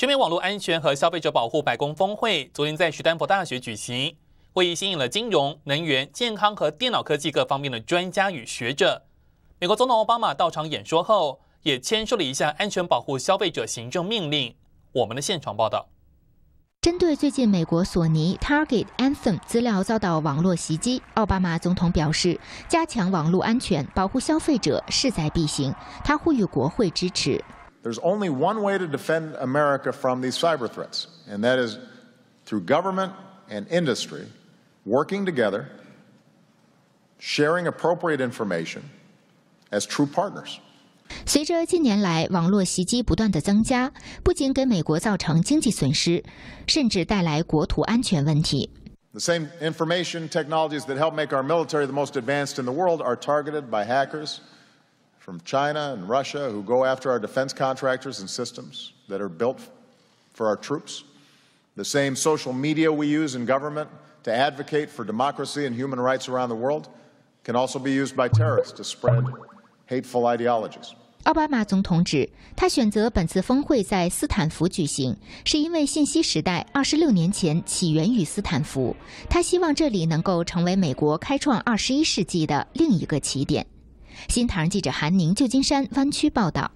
全面网络安全和消费者保护白宫峰会昨天在史丹佛大学举行，会议吸引了金融、能源、健康和电脑科技各方面的专家与学者。美国总统奥巴马到场演说后，也签署了一项安全保护消费者行政命令。我们的现场报道：针对最近美国索尼、Target、Anthem 资料遭到网络袭击，奥巴马总统表示，加强网络安全、保护消费者势在必行，他呼吁国会支持。There's only one way to defend America from these cyber threats, and that is through government and industry working together, sharing appropriate information as true partners. 随着近年来网络袭击不断的增加，不仅给美国造成经济损失，甚至带来国土安全问题。The same information technologies that help make our military the most advanced in the world are targeted by hackers from China and Russia who go after our defense contractors and systems that are built for our troops, the same social media we use in government to advocate for democracy and human rights around the world can also be used by terrorists to spread hateful ideologies. 奥巴马总统指，他选择本次峰会在斯坦福举行，是因为信息时代二十六年前起源于斯坦福。他希望这里能够成为美国开创二十一世纪的另一个起点。新唐记者韩宁，旧金山湾区报道。